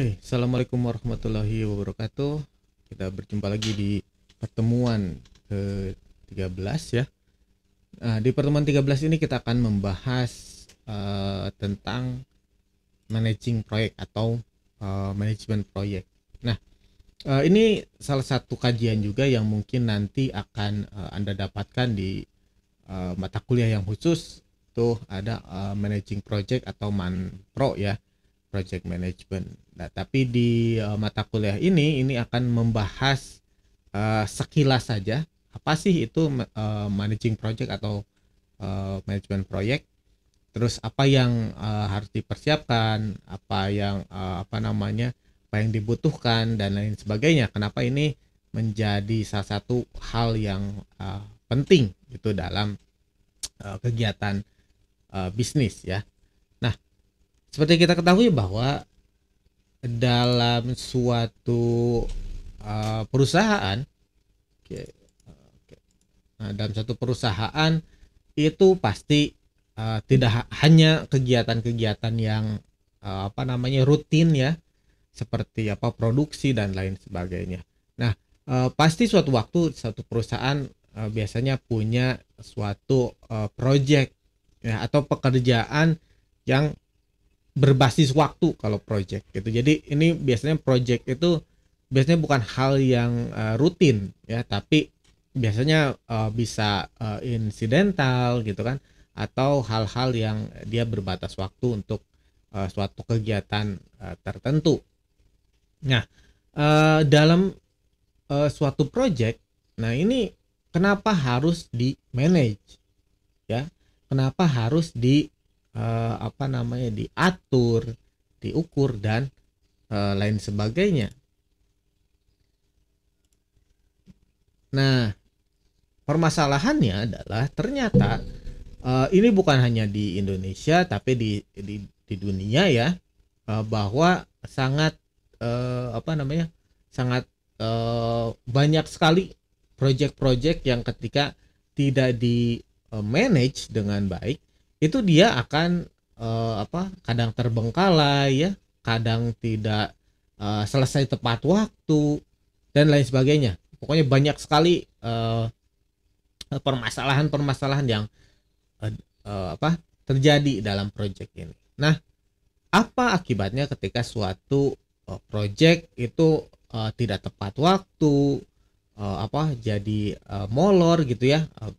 Oke, okay, assalamualaikum warahmatullahi wabarakatuh. Kita berjumpa lagi di pertemuan ke 13 ya. Nah, di pertemuan 13 ini kita akan membahas uh, tentang managing proyek atau uh, eh, manajemen proyek. Nah, uh, ini salah satu kajian juga yang mungkin nanti akan uh, Anda dapatkan di uh, mata kuliah yang khusus tuh ada uh, managing project atau manpro ya project management. Nah, tapi di uh, mata kuliah ini ini akan membahas uh, sekilas saja apa sih itu uh, managing project atau uh, project. project. Terus apa yang uh, harus dipersiapkan, apa yang uh, apa namanya, apa yang dibutuhkan dan lain sebagainya. Kenapa ini menjadi salah satu hal yang uh, penting itu dalam uh, kegiatan uh, bisnis ya. Seperti kita ketahui bahwa dalam suatu uh, perusahaan, okay, okay. Nah, dalam suatu perusahaan itu pasti uh, tidak hanya kegiatan-kegiatan yang uh, apa namanya rutin ya, seperti apa produksi dan lain sebagainya. Nah, uh, pasti suatu waktu suatu perusahaan uh, biasanya punya suatu uh, project ya, atau pekerjaan yang berbasis waktu kalau project gitu. Jadi ini biasanya project itu biasanya bukan hal yang uh, rutin ya, tapi biasanya uh, bisa uh, eh, insidental gitu kan atau hal-hal yang dia berbatas waktu untuk uh, suatu kegiatan uh, tertentu. Nah, uh, dalam uh, suatu project, nah ini kenapa harus di manage? Ya, kenapa harus di eh, apa namanya diatur, diukur dan eh, lain sebagainya. Nah, permasalahannya adalah ternyata uh, ini bukan hanya di Indonesia tapi di di, di dunia ya uh, bahwa sangat uh, apa namanya sangat uh, banyak sekali proyek-proyek yang ketika tidak di manage dengan baik itu dia akan uh, apa kadang terbengkalai ya kadang tidak uh, selesai tepat waktu dan lain sebagainya pokoknya banyak sekali eh, permasalahan-permasalahan uh, yang uh, uh, apa terjadi dalam proyek ini nah apa akibatnya ketika suatu uh, proyek itu uh, tidak tepat waktu uh, apa jadi uh, molor gitu ya uh,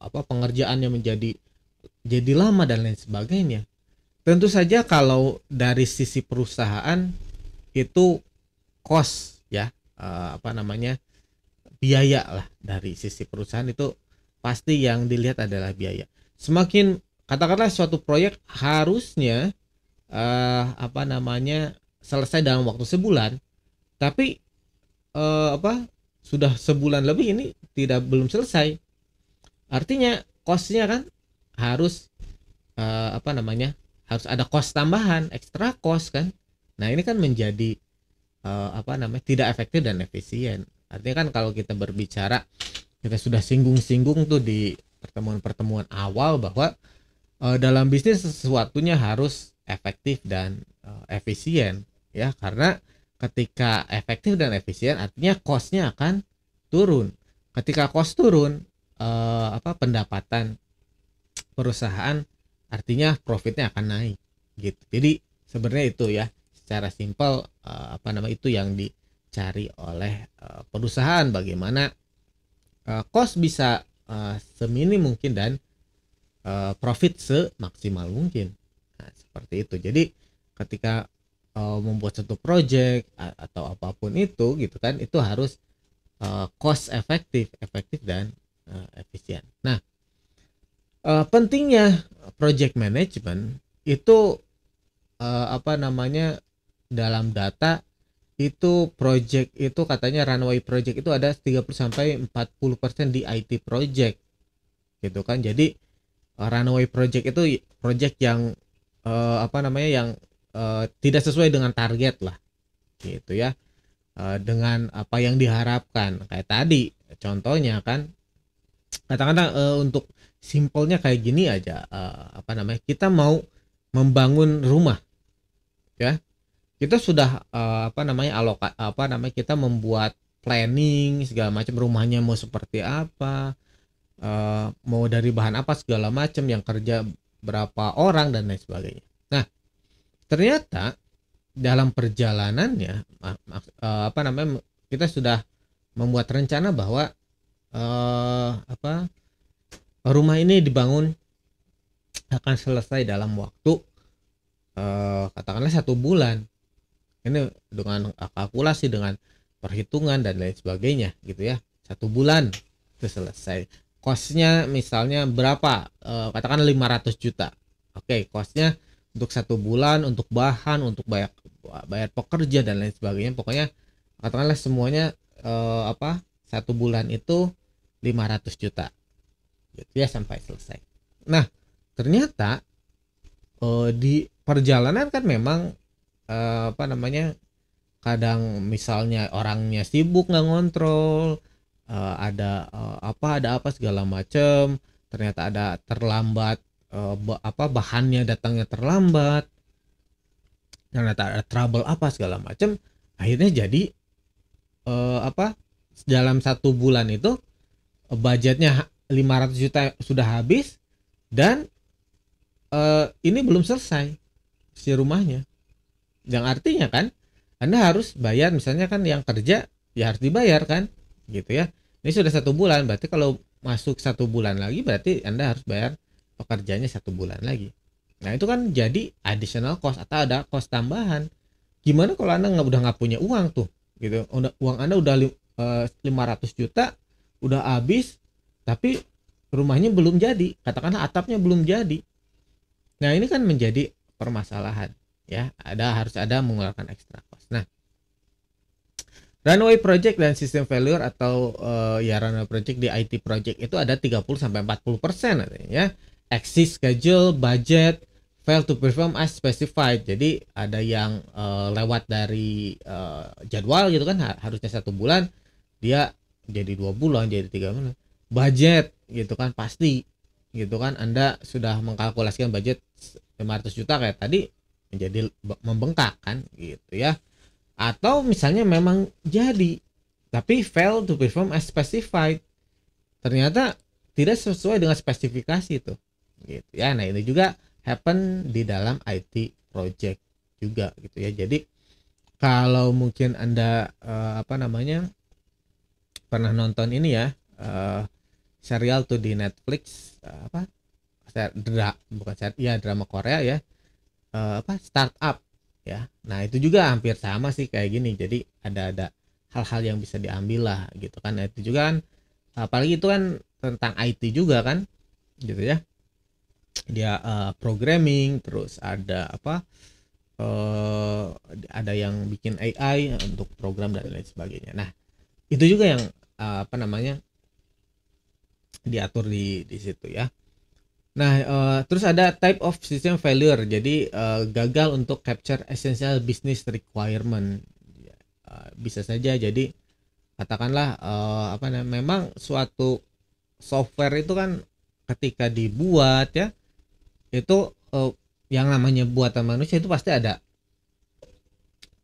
apa pengerjaannya menjadi jadi lama dan lain sebagainya. Tentu saja kalau dari sisi perusahaan itu cost ya eh, apa namanya biaya lah dari sisi perusahaan itu pasti yang dilihat adalah biaya. Semakin katakanlah suatu proyek harusnya uh, apa namanya selesai dalam waktu sebulan, tapi uh, apa sudah sebulan lebih ini tidak belum selesai. Artinya costnya kan harus uh, apa namanya harus ada kos tambahan ekstra kos kan nah ini kan menjadi uh, apa namanya tidak efektif dan efisien artinya kan kalau kita berbicara kita sudah singgung-singgung tuh di pertemuan-pertemuan awal bahwa uh, dalam bisnis sesuatunya harus efektif dan uh, efisien ya karena ketika efektif dan efisien artinya kosnya akan turun ketika kos turun eh, apa pendapatan perusahaan artinya profitnya akan naik gitu jadi sebenarnya itu ya secara simpel uh, apa nama itu yang dicari oleh uh, perusahaan bagaimana uh, cost bisa uh, seminim mungkin dan uh, profit semaksimal mungkin nah, seperti itu jadi ketika uh, membuat satu project atau apapun itu gitu kan itu harus uh, cost efektif efektif dan uh, efisien nah uh, pentingnya project management itu uh, apa namanya dalam data itu project itu katanya runway project itu ada 30 sampai 40% di IT project. Gitu kan. Jadi eh, runway project itu project yang uh, apa namanya yang uh, tidak sesuai dengan target lah. Gitu ya. Uh, dengan apa yang diharapkan. Kayak tadi contohnya kan kadang uh, untuk simpelnya kayak gini aja uh, apa namanya kita mau membangun rumah ya kita sudah uh, apa namanya aloka apa namanya kita membuat planning segala macam rumahnya mau seperti apa uh, mau dari bahan apa segala macam yang kerja berapa orang dan lain sebagainya nah ternyata dalam perjalanannya uh, apa namanya kita sudah membuat rencana bahwa uh, apa rumah ini dibangun akan selesai dalam waktu eh, katakanlah satu bulan ini dengan kalkulasi dengan perhitungan dan lain sebagainya gitu ya satu bulan itu selesai Kosnya misalnya berapa e, katakan 500 juta oke okay, costnya untuk satu bulan untuk bahan untuk bayar bayar pekerja dan lain sebagainya pokoknya katakanlah semuanya e, apa satu bulan itu 500 juta gitu ya sampai selesai. Nah ternyata uh, di perjalanan kan memang uh, apa namanya kadang misalnya orangnya sibuk nggak ngontrol uh, ada uh, apa ada apa segala macem ternyata ada terlambat uh, apa bahannya datangnya terlambat ternyata ada trouble apa segala macem akhirnya jadi uh, apa dalam satu bulan itu budgetnya 500 juta sudah habis dan uh, ini belum selesai si rumahnya. Yang artinya kan Anda harus bayar misalnya kan yang kerja ya harus dibayar kan gitu ya. Ini sudah satu bulan berarti kalau masuk satu bulan lagi berarti Anda harus bayar pekerjanya satu bulan lagi. Nah itu kan jadi additional cost atau ada cost tambahan. Gimana kalau Anda nggak udah nggak punya uang tuh gitu. Uang Anda udah 500 eh, juta udah habis tapi rumahnya belum jadi katakanlah atapnya belum jadi nah ini kan menjadi permasalahan ya ada harus ada mengeluarkan ekstra cost nah runway project dan sistem failure atau uh, ya runway project di IT project itu ada 30 sampai 40 persen ya exit schedule budget fail to perform as specified jadi ada yang uh, lewat dari uh, jadwal gitu kan harusnya satu bulan dia jadi dua bulan jadi tiga bulan budget gitu kan pasti gitu kan Anda sudah mengkalkulasikan budget 500 juta kayak tadi menjadi membengkak kan gitu ya atau misalnya memang jadi tapi fail to perform as specified ternyata tidak sesuai dengan spesifikasi itu gitu ya nah ini juga happen di dalam IT project juga gitu ya jadi kalau mungkin anda uh, apa namanya pernah nonton ini ya uh, serial tuh di Netflix eh, apa dra bukan ser ya drama Korea ya uh, apa startup ya nah itu juga hampir sama sih kayak gini jadi ada ada hal-hal yang bisa diambil lah gitu kan nah, itu juga kan apalagi itu kan tentang IT juga kan gitu ya dia uh, programming terus ada apa uh, ada yang bikin AI untuk program dan lain sebagainya nah itu juga yang uh, apa namanya diatur di di situ ya. Nah, uh, terus ada type of system failure. Jadi uh, gagal untuk capture essential business requirement. Uh, bisa saja jadi katakanlah uh, apa namanya memang suatu software itu kan ketika dibuat ya itu uh, yang namanya buatan manusia itu pasti ada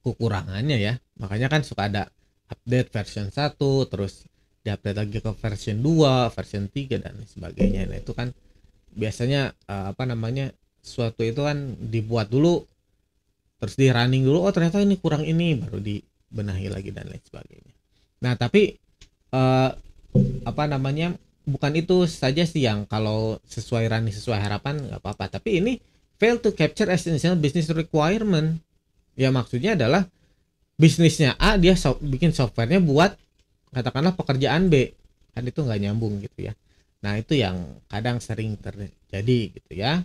kekurangannya ya. Makanya kan suka ada update version 1 terus diupdate lagi ke versi 2, versi 3 dan sebagainya. Nah, itu kan biasanya uh, apa namanya? suatu itu kan dibuat dulu terus di running dulu oh ternyata ini kurang ini baru dibenahi lagi dan lain sebagainya. Nah, tapi uh, apa namanya? bukan itu saja sih yang kalau sesuai running sesuai harapan nggak apa-apa, tapi ini fail to capture essential business requirement. Ya maksudnya adalah bisnisnya A dia so bikin softwarenya buat katakanlah pekerjaan B kan itu nggak nyambung gitu ya nah itu yang kadang sering terjadi gitu ya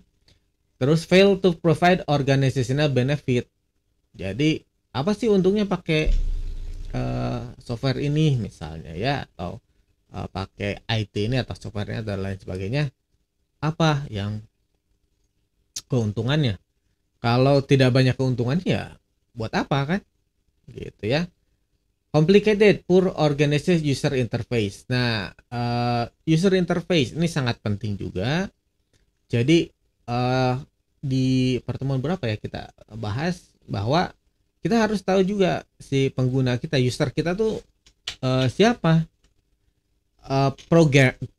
terus fail to provide organizational benefit jadi apa sih untungnya pakai uh, software ini misalnya ya atau uh, pakai IT ini atau softwarenya dan lain sebagainya apa yang keuntungannya kalau tidak banyak keuntungannya ya buat apa kan gitu ya Complicated poor organized user interface. Nah, uh, user interface ini sangat penting juga. Jadi uh, di pertemuan berapa ya kita bahas bahwa kita harus tahu juga si pengguna kita, user kita tuh uh, siapa? Uh,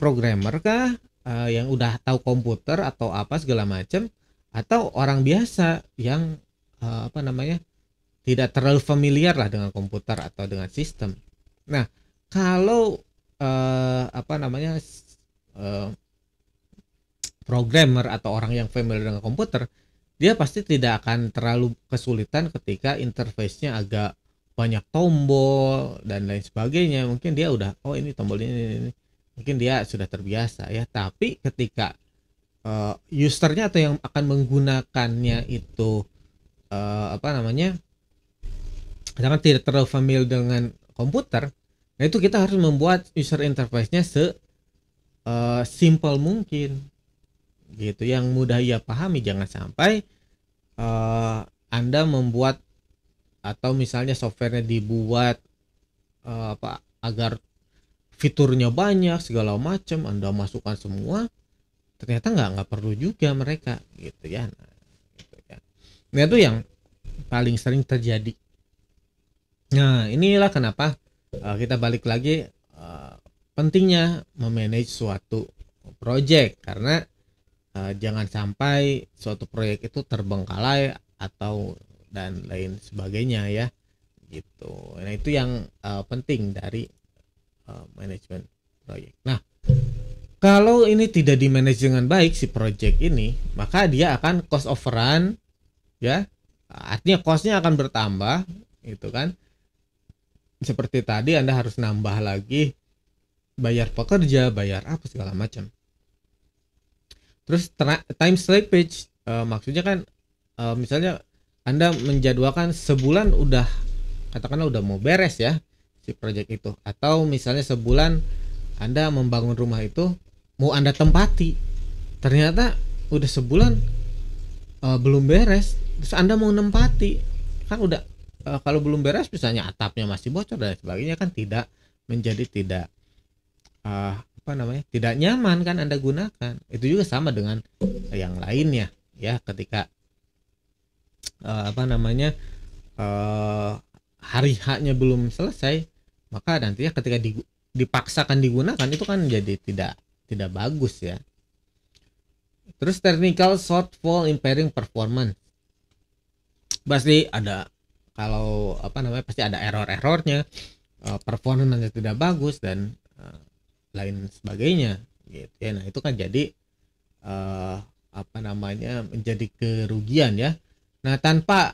programmer kah? Uh, yang udah tahu komputer atau apa segala macam atau orang biasa yang uh, apa namanya tidak terlalu familiar lah dengan komputer atau dengan sistem. Nah, kalau uh, apa namanya uh, programmer atau orang yang familiar dengan komputer, dia pasti tidak akan terlalu kesulitan ketika interface-nya agak banyak tombol dan lain sebagainya. Mungkin dia udah oh ini tombol ini, ini, ini. mungkin dia sudah terbiasa ya. Tapi ketika uh, usernya atau yang akan menggunakannya itu apa namanya misalkan tidak terlalu familiar dengan komputer, nah itu kita harus membuat user interface-nya se uh, simple mungkin. Gitu, yang mudah ia pahami jangan sampai uh, Anda membuat atau misalnya softwarenya dibuat uh, apa agar fiturnya banyak segala macam Anda masukkan semua ternyata nggak nggak perlu juga mereka gitu ya nah, gitu ya. nah itu yang paling sering terjadi Nah, inilah kenapa uh, kita balik lagi uh, pentingnya memanage suatu proyek karena uh, jangan sampai suatu proyek itu terbengkalai atau dan lain sebagainya ya gitu nah itu yang uh, penting dari uh, manajemen proyek nah kalau ini tidak di manage dengan baik si proyek ini maka dia akan cost overrun ya artinya costnya akan bertambah gitu kan seperti tadi Anda harus nambah lagi bayar pekerja, bayar apa segala macam. Terus time slippage e, eh, maksudnya kan e, misalnya Anda menjadwalkan sebulan udah katakanlah udah mau beres ya si project itu atau misalnya sebulan Anda membangun rumah itu mau Anda tempati. Ternyata udah sebulan e, belum beres, terus Anda mau nempati. Kan udah uh, kalau belum beres misalnya atapnya masih bocor dan sebagainya kan tidak menjadi tidak uh, apa namanya tidak nyaman kan anda gunakan itu juga sama dengan yang lainnya ya ketika uh, apa namanya uh, hari haknya belum selesai maka nantinya ketika di, dipaksakan digunakan itu kan jadi tidak tidak bagus ya terus technical shortfall impairing performance pasti ada kalau apa namanya pasti ada error-errornya uh, eh, performanya tidak bagus dan uh, lain sebagainya gitu ya nah itu kan jadi uh, apa namanya menjadi kerugian ya nah tanpa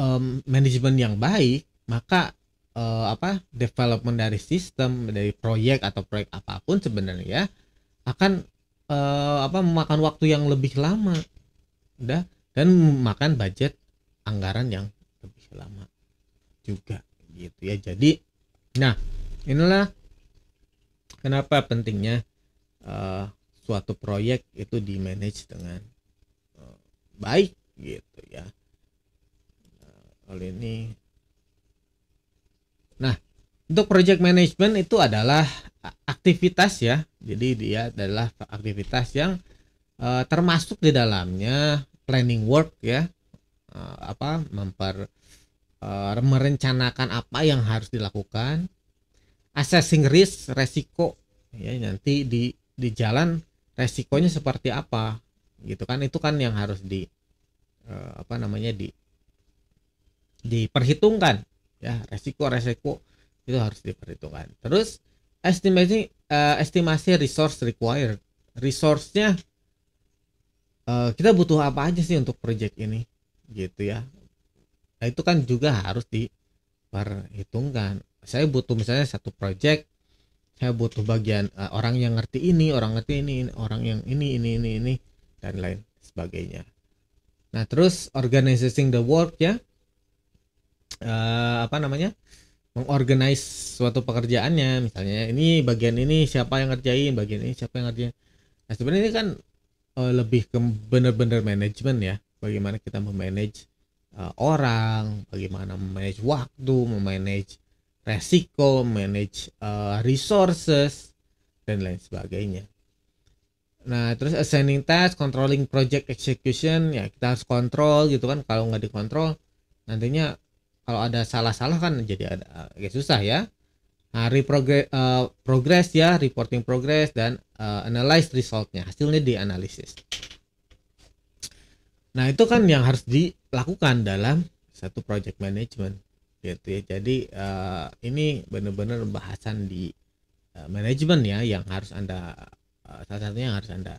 um, manajemen yang baik maka uh, apa development dari sistem dari proyek atau proyek apapun sebenarnya ya, akan uh, apa memakan waktu yang lebih lama udah dan memakan budget anggaran yang lama juga gitu ya jadi nah inilah kenapa pentingnya uh, suatu proyek itu di manage dengan uh, baik gitu ya uh, nah, oleh ini nah untuk project management itu adalah aktivitas ya jadi dia adalah aktivitas yang uh, termasuk di dalamnya planning work ya uh, apa memper e, merencanakan apa yang harus dilakukan, assessing risk resiko ya nanti di di jalan resikonya seperti apa gitu kan itu kan yang harus di e, apa namanya di diperhitungkan ya resiko resiko itu harus diperhitungkan terus estimasi uh, estimasi resource required resourcenya kita butuh apa aja sih untuk project ini gitu ya nah itu kan juga harus diperhitungkan saya butuh misalnya satu project saya butuh bagian uh, orang yang ngerti ini orang ngerti ini, orang yang ini ini ini ini dan lain sebagainya nah terus organizing the work ya uh, apa namanya mengorganize suatu pekerjaannya misalnya ini bagian ini siapa yang ngerjain bagian ini siapa yang ngerjain nah sebenarnya ini kan uh, lebih ke bener-bener manajemen ya bagaimana kita memanage uh, orang, bagaimana manage waktu, memanage resiko, manage uh, eh, resources dan lain sebagainya. Nah, terus assigning task, controlling project execution, ya kita harus kontrol gitu kan. Kalau nggak dikontrol, nantinya kalau ada salah-salah kan jadi ada agak susah ya. Nah, reprogress eh, uh, ya, reporting progress dan uh, analyze resultnya. Hasilnya dianalisis. Nah, itu kan yang harus dilakukan dalam satu project management gitu ya. Jadi uh, ini benar-benar bahasan di uh, eh, manajemen ya yang harus Anda uh, salah satunya yang harus Anda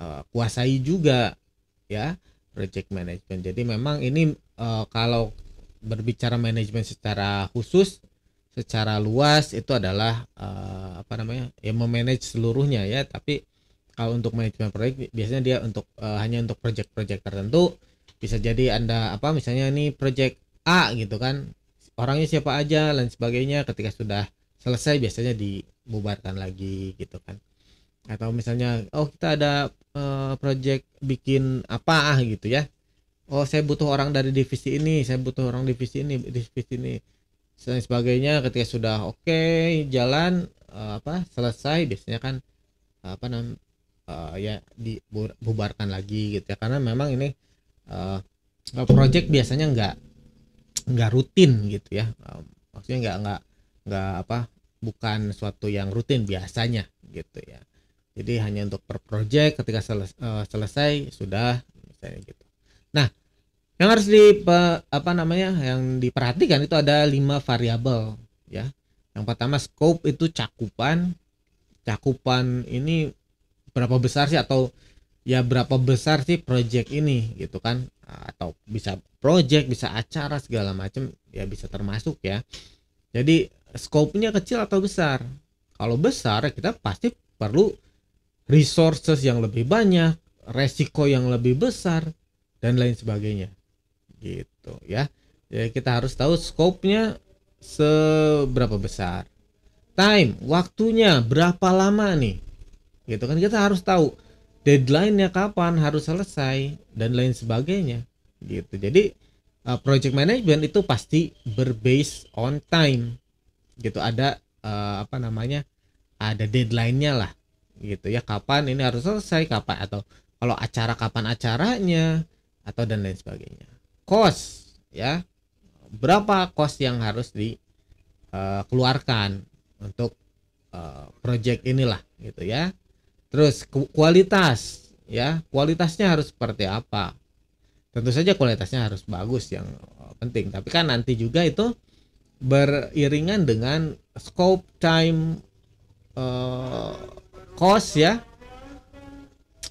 uh, kuasai juga ya project management. Jadi memang ini uh, kalau berbicara manajemen secara khusus, secara luas itu adalah uh, apa namanya? ya memanage seluruhnya ya, tapi kalau untuk manajemen proyek biasanya dia untuk uh, hanya untuk proyek-proyek tertentu bisa jadi anda apa misalnya ini proyek A gitu kan orangnya siapa aja dan sebagainya ketika sudah selesai biasanya dibubarkan lagi gitu kan atau misalnya oh kita ada uh, project bikin apa ah gitu ya oh saya butuh orang dari divisi ini saya butuh orang divisi ini divisi ini dan sebagainya ketika sudah oke okay, jalan uh, apa selesai biasanya kan apa namanya uh, ya dibubarkan lagi gitu ya karena memang ini uh, project biasanya nggak nggak rutin gitu ya maksudnya nggak nggak nggak apa bukan suatu yang rutin biasanya gitu ya jadi hanya untuk per project ketika seles, uh, selesai sudah misalnya gitu nah yang harus di apa namanya yang diperhatikan itu ada lima variabel ya yang pertama scope itu cakupan cakupan ini berapa besar sih atau ya berapa besar sih project ini gitu kan atau bisa project bisa acara segala macam ya bisa termasuk ya jadi scope-nya kecil atau besar kalau besar ya kita pasti perlu resources yang lebih banyak resiko yang lebih besar dan lain sebagainya gitu ya jadi kita harus tahu scope-nya seberapa besar time waktunya berapa lama nih gitu kan kita harus tahu deadline-nya kapan harus selesai dan lain sebagainya gitu jadi uh, project management itu pasti berbase on time gitu ada uh, apa namanya ada deadline-nya lah gitu ya kapan ini harus selesai kapan atau kalau acara kapan acaranya atau dan lain sebagainya cost ya berapa cost yang harus dikeluarkan eh, uh, untuk uh, project inilah gitu ya Terus kualitas ya, kualitasnya harus seperti apa? Tentu saja kualitasnya harus bagus yang eh, penting, tapi kan nanti juga itu beriringan dengan scope time uh, cost ya.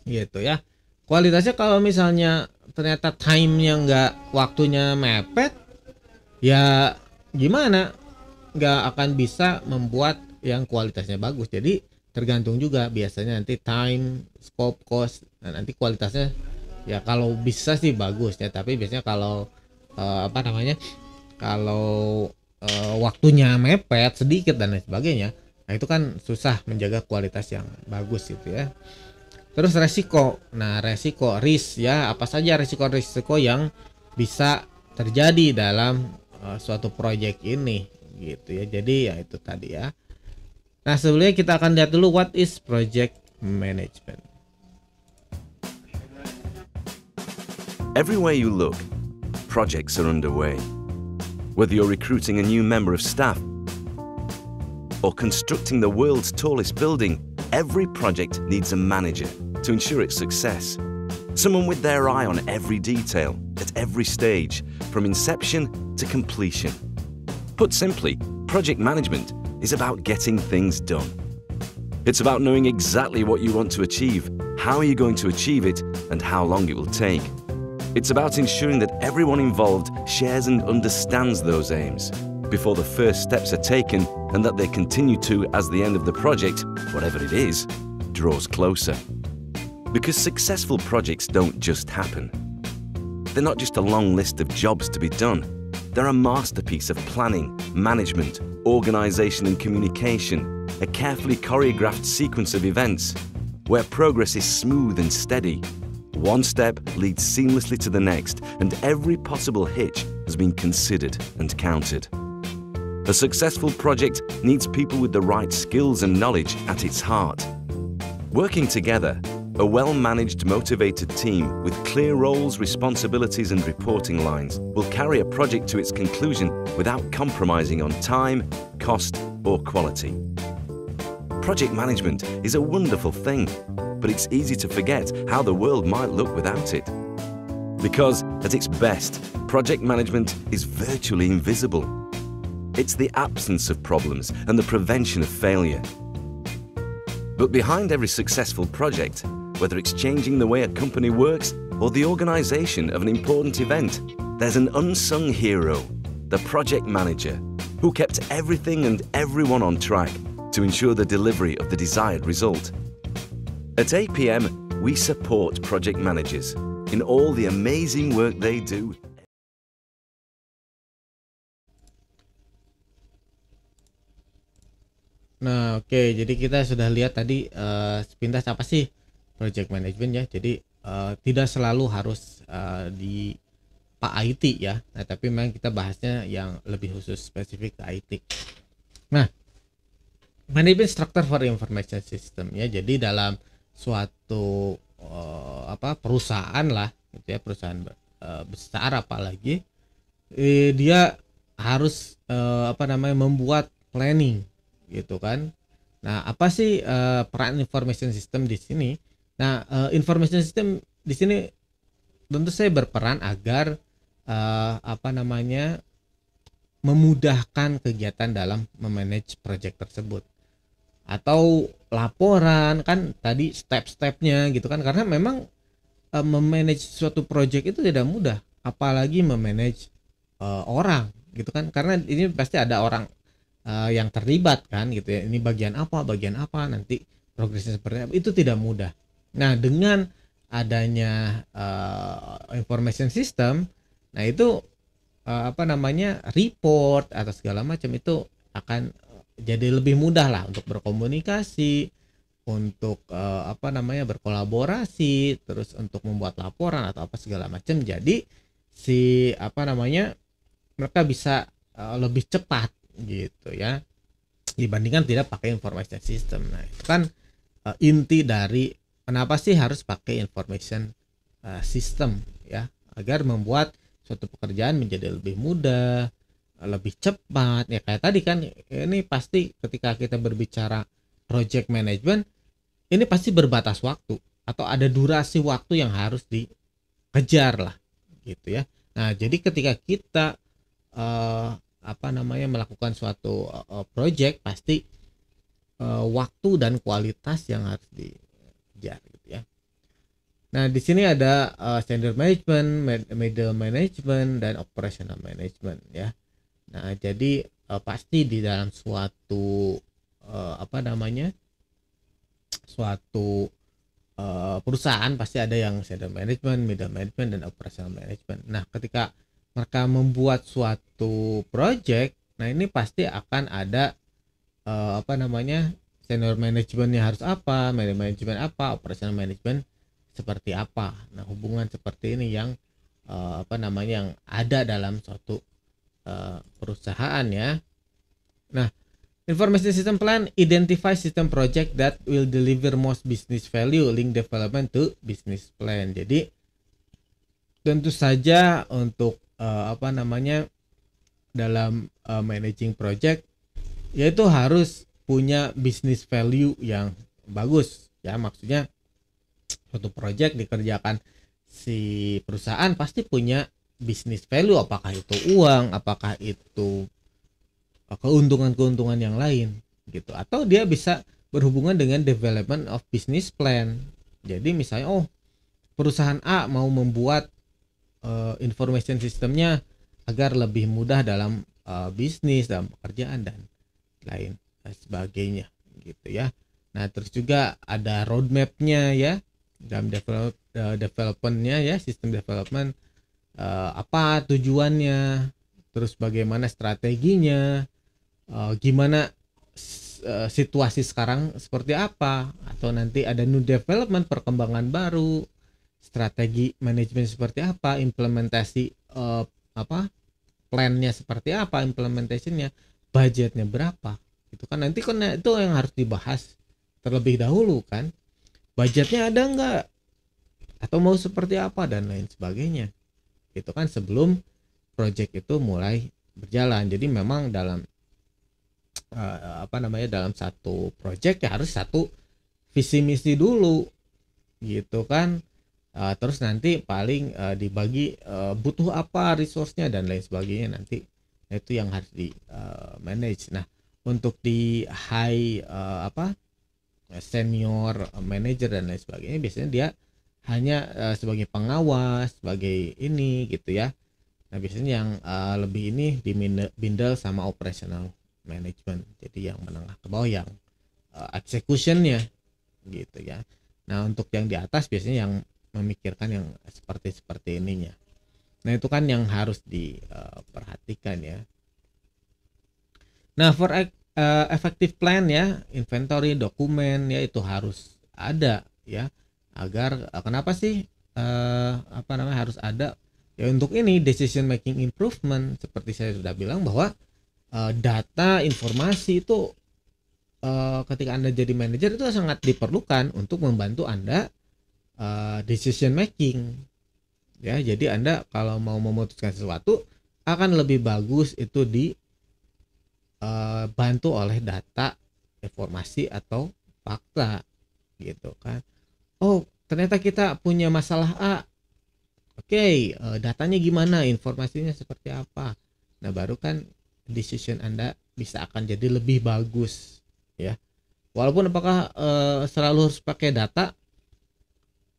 Gitu ya. Kualitasnya kalau misalnya ternyata time-nya nggak waktunya mepet ya gimana nggak akan bisa membuat yang kualitasnya bagus jadi tergantung juga biasanya nanti time scope cost nah, nanti kualitasnya ya kalau bisa sih bagus ya tapi biasanya kalau uh, apa namanya kalau uh, waktunya mepet sedikit dan lain sebagainya nah itu kan susah menjaga kualitas yang bagus gitu ya terus resiko nah resiko risk ya apa saja resiko-resiko yang bisa terjadi dalam uh, suatu proyek ini gitu ya jadi ya itu tadi ya Nah sebelumnya kita akan lihat dulu what is project management. Everywhere you look, projects are underway. Whether you're recruiting a new member of staff or constructing the world's tallest building, every project needs a manager to ensure its success. Someone with their eye on every detail, at every stage, from inception to completion. Put simply, project management is about getting things done. It's about knowing exactly what you want to achieve, how you're going to achieve it, and how long it will take. It's about ensuring that everyone involved shares and understands those aims before the first steps are taken and that they continue to as the end of the project, whatever it is, draws closer. Because successful projects don't just happen. They're not just a long list of jobs to be done, they're a masterpiece of planning, management, organisation and communication, a carefully choreographed sequence of events where progress is smooth and steady. One step leads seamlessly to the next and every possible hitch has been considered and counted. A successful project needs people with the right skills and knowledge at its heart. Working together, a well managed, motivated team with clear roles, responsibilities, and reporting lines will carry a project to its conclusion without compromising on time, cost, or quality. Project management is a wonderful thing, but it's easy to forget how the world might look without it. Because, at its best, project management is virtually invisible. It's the absence of problems and the prevention of failure. But behind every successful project whether it's changing the way a company works or the organisation of an important event, there's an unsung hero, the project manager, who kept everything and everyone on track to ensure the delivery of the desired result. At APM, we support project managers in all the amazing work they do Nah, oke, okay. jadi kita sudah lihat tadi uh, sepintas apa sih project management ya jadi uh, tidak selalu harus uh, di Pak IT ya nah tapi memang kita bahasnya yang lebih khusus spesifik ke IT nah manajemen structure for information system ya jadi dalam suatu uh, apa perusahaan lah gitu ya perusahaan uh, besar apalagi eh, dia harus uh, apa namanya membuat planning gitu kan nah apa sih uh, peran information system di sini Nah, uh, information system di sini tentu saya berperan agar uh, apa namanya memudahkan kegiatan dalam memanage project tersebut atau laporan kan tadi step-stepnya gitu kan karena memang uh, memanage suatu project itu tidak mudah apalagi memanage uh, orang gitu kan karena ini pasti ada orang uh, yang terlibat kan gitu ya ini bagian apa bagian apa nanti progresnya seperti apa itu tidak mudah Nah, dengan adanya uh, information system, nah itu uh, apa namanya report atau segala macam itu akan jadi lebih mudah lah untuk berkomunikasi, untuk uh, apa namanya berkolaborasi, terus untuk membuat laporan atau apa segala macam. Jadi si apa namanya mereka bisa uh, lebih cepat gitu ya dibandingkan tidak pakai information system. Nah, itu kan uh, inti dari kenapa sih harus pakai information uh, system ya agar membuat suatu pekerjaan menjadi lebih mudah lebih cepat ya kayak tadi kan ini pasti ketika kita berbicara project management ini pasti berbatas waktu atau ada durasi waktu yang harus dikejar lah gitu ya nah jadi ketika kita uh, apa namanya melakukan suatu uh, project pasti uh, waktu dan kualitas yang harus di gitu ya nah di sini ada uh, standard management middle management dan operational management ya nah jadi uh, pasti di dalam suatu uh, apa namanya suatu uh, perusahaan pasti ada yang standard management middle management dan operational management nah ketika mereka membuat suatu project nah ini pasti akan ada uh, apa namanya senior manajemennya harus apa manajemen apa operasional manajemen seperti apa nah hubungan seperti ini yang uh, apa namanya yang ada dalam suatu uh, perusahaan ya nah Information System Plan identify system project that will deliver most business value link development to business plan. Jadi tentu saja untuk uh, apa namanya dalam uh, managing project yaitu harus punya bisnis value yang bagus ya maksudnya suatu project dikerjakan si perusahaan pasti punya bisnis value apakah itu uang apakah itu eh, keuntungan-keuntungan yang lain gitu atau dia bisa berhubungan dengan development of business plan jadi misalnya oh perusahaan A mau membuat uh, information systemnya agar lebih mudah dalam uh, bisnis dalam pekerjaan dan lain dan sebagainya gitu ya nah terus juga ada roadmapnya ya dalam develop uh, developmentnya ya sistem development uh, apa tujuannya terus bagaimana strateginya uh, gimana uh, situasi sekarang seperti apa atau nanti ada new development perkembangan baru strategi manajemen seperti apa implementasi uh, apa plannya seperti apa implementationnya budgetnya berapa itu kan nanti kan itu yang harus dibahas terlebih dahulu kan budgetnya ada nggak atau mau seperti apa dan lain sebagainya itu kan sebelum project itu mulai berjalan jadi memang dalam uh, apa namanya dalam satu project ya harus satu visi misi dulu gitu kan uh, terus nanti paling uh, dibagi uh, butuh apa resource-nya dan lain sebagainya nanti itu yang harus di uh, manage nah untuk di high uh, apa senior manager dan lain sebagainya biasanya dia hanya uh, sebagai pengawas sebagai ini gitu ya nah biasanya yang uh, lebih ini di bindel sama operational management jadi yang menengah ke bawah yang uh, executionnya gitu ya nah untuk yang di atas biasanya yang memikirkan yang seperti seperti ininya nah itu kan yang harus diperhatikan uh, ya Nah, for uh, effective plan ya, inventory, dokumen ya itu harus ada ya agar uh, kenapa sih uh, apa namanya harus ada ya untuk ini decision making improvement seperti saya sudah bilang bahwa uh, data informasi itu uh, ketika Anda jadi manajer itu sangat diperlukan untuk membantu Anda uh, decision making. Ya, jadi Anda kalau mau memutuskan sesuatu akan lebih bagus itu di Eh, bantu oleh data informasi atau fakta gitu kan oh ternyata kita punya masalah A oke okay, eh, datanya gimana informasinya seperti apa nah baru kan decision anda bisa akan jadi lebih bagus ya walaupun apakah eh, selalu harus pakai data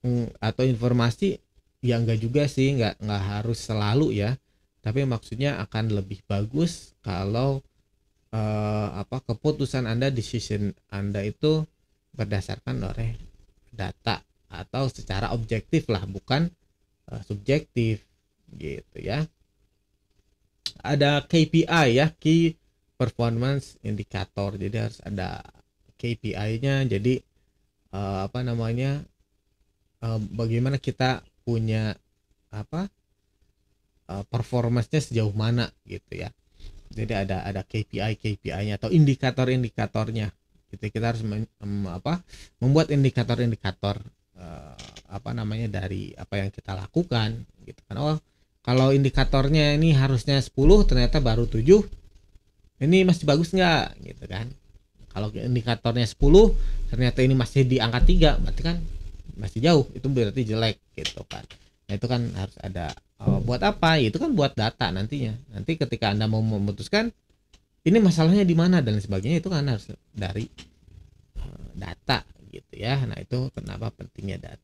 mm, atau informasi yang enggak juga sih enggak enggak harus selalu ya tapi maksudnya akan lebih bagus kalau eh, apa keputusan Anda decision Anda itu berdasarkan oleh data atau secara objektif lah bukan eh, subjektif gitu ya. Ada KPI ya, key performance indicator. Jadi harus ada KPI-nya. Jadi eh, apa namanya? Eh, bagaimana kita punya apa? Eh, performancenya sejauh mana gitu ya jadi ada ada KPI KPI-nya atau indikator-indikatornya gitu kita harus mem, apa membuat indikator-indikator uh, apa namanya dari apa yang kita lakukan gitu kan oh kalau indikatornya ini harusnya 10 ternyata baru 7 ini masih bagus nggak gitu kan kalau indikatornya 10 ternyata ini masih di angka tiga, berarti kan masih jauh itu berarti jelek gitu kan Nah, itu kan harus ada oh, buat apa? Ya, itu kan buat data nantinya. Nanti ketika Anda mau memutuskan ini masalahnya di mana dan sebagainya itu kan harus dari eh, data gitu ya. Nah, itu kenapa pentingnya data.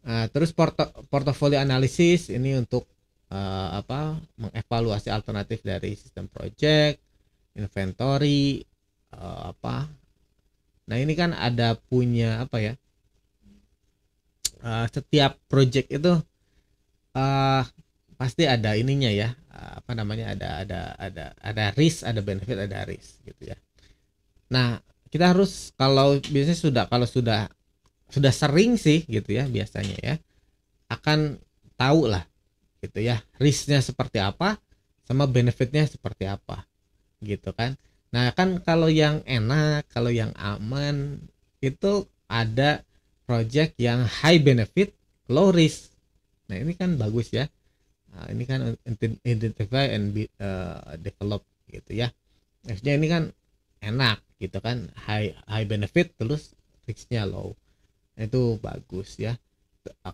Uh, terus porto portofolio analisis ini untuk uh, apa? mengevaluasi alternatif dari sistem project, inventory uh, apa. Nah, ini kan ada punya apa ya? uh, setiap project itu uh, pasti ada ininya ya uh, apa namanya ada ada ada ada risk ada benefit ada risk gitu ya nah kita harus kalau biasanya sudah kalau sudah sudah sering sih gitu ya biasanya ya akan tahu lah gitu ya risknya seperti apa sama benefitnya seperti apa gitu kan nah kan kalau yang enak kalau yang aman itu ada project yang high benefit, low risk. Nah, ini kan bagus ya. Nah, ini kan identify and be, uh, develop gitu ya. Maksudnya ini kan enak gitu kan high high benefit terus risknya low. Nah, itu bagus ya.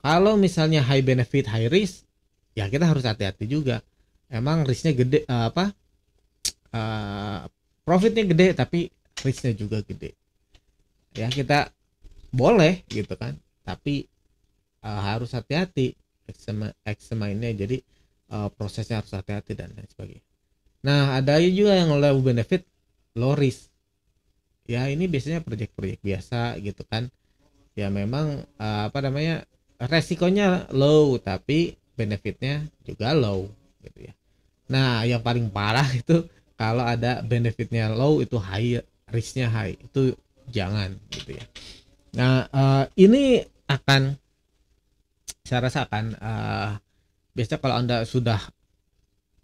Kalau misalnya high benefit high risk ya kita harus hati-hati juga. Emang risknya gede uh, apa? Uh, profitnya gede tapi risknya juga gede. Ya kita boleh gitu kan tapi uh, harus hati-hati eksema eksema ini jadi uh, prosesnya harus hati-hati dan lain sebagainya nah ada juga yang oleh benefit low risk ya ini biasanya proyek-proyek biasa gitu kan ya memang uh, apa namanya resikonya low tapi benefitnya juga low gitu ya nah yang paling parah itu kalau ada benefitnya low itu high risknya high itu jangan gitu ya Nah, uh, ini akan saya rasakan uh, eh, biasanya kalau Anda sudah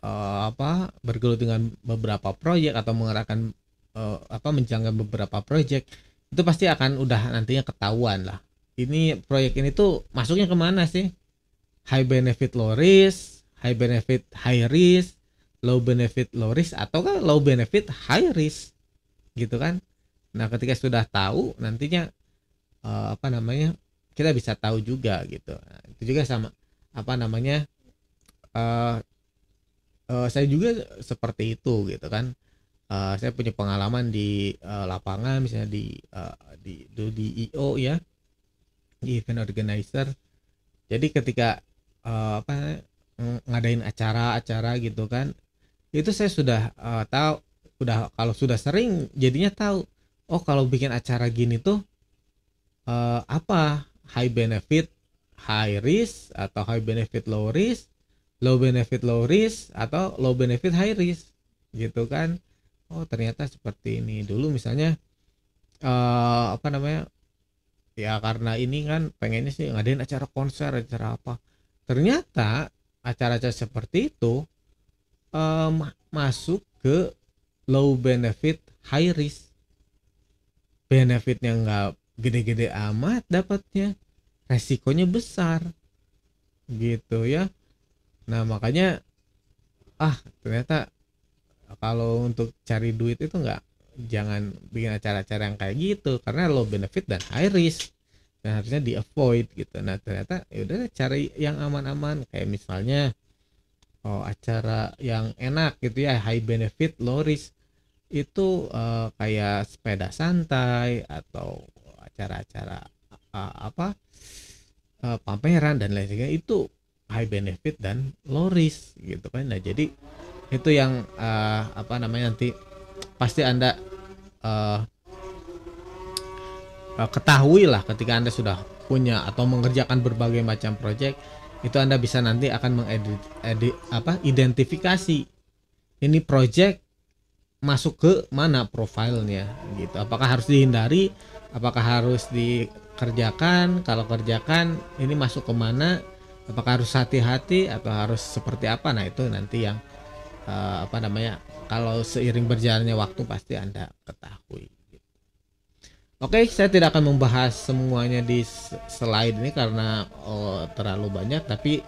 uh, apa bergelut dengan beberapa proyek atau mengerahkan uh, apa menjalankan beberapa proyek itu pasti akan udah nantinya ketahuan lah. Ini proyek ini tuh masuknya kemana sih? High benefit low risk, high benefit high risk, low benefit low risk atau kan low benefit high risk gitu kan? Nah ketika sudah tahu nantinya uh, apa namanya kita bisa tahu juga gitu nah, itu juga sama apa namanya uh, uh, saya juga seperti itu gitu kan uh, saya punya pengalaman di uh, lapangan misalnya di uh, di di, di EO ya di event organizer jadi ketika uh, apa ngadain acara-acara gitu kan itu saya sudah uh, tahu udah kalau sudah sering jadinya tahu oh kalau bikin acara gini tuh uh, apa high benefit high risk atau high benefit low risk, low benefit low risk atau low benefit high risk gitu kan. Oh, ternyata seperti ini. Dulu misalnya uh, apa namanya? Ya karena ini kan pengennya sih ngadain acara konser, acara apa. Ternyata acara-acara seperti itu um, masuk ke low benefit high risk benefitnya nggak gede-gede amat dapatnya resikonya besar gitu ya nah makanya ah ternyata kalau untuk cari duit itu enggak jangan bikin acara-acara yang kayak gitu karena low benefit dan high risk dan harusnya di avoid gitu nah ternyata yaudah cari yang aman-aman kayak misalnya oh acara yang enak gitu ya high benefit low risk itu uh, kayak sepeda santai atau acara-acara uh, apa uh, pameran dan lain sebagainya itu high benefit dan low risk gitu kan nah jadi itu yang uh, apa namanya nanti pasti anda uh, uh, ketahui lah ketika anda sudah punya atau mengerjakan berbagai macam proyek itu anda bisa nanti akan mengedit edit, apa identifikasi ini project masuk ke mana profilnya gitu apakah harus dihindari apakah harus dikerjakan kalau kerjakan ini masuk kemana apakah harus hati-hati atau harus seperti apa nah itu nanti yang uh, apa namanya kalau seiring berjalannya waktu pasti anda ketahui Oke, okay, saya tidak akan membahas semuanya di slide ini karena oh, terlalu banyak, tapi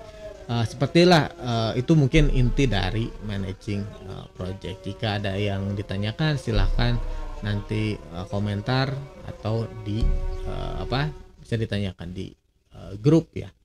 uh, sepertilah uh, itu mungkin inti dari managing uh, project. Jika ada yang ditanyakan, silahkan nanti uh, komentar atau di uh, apa bisa ditanyakan di uh, grup ya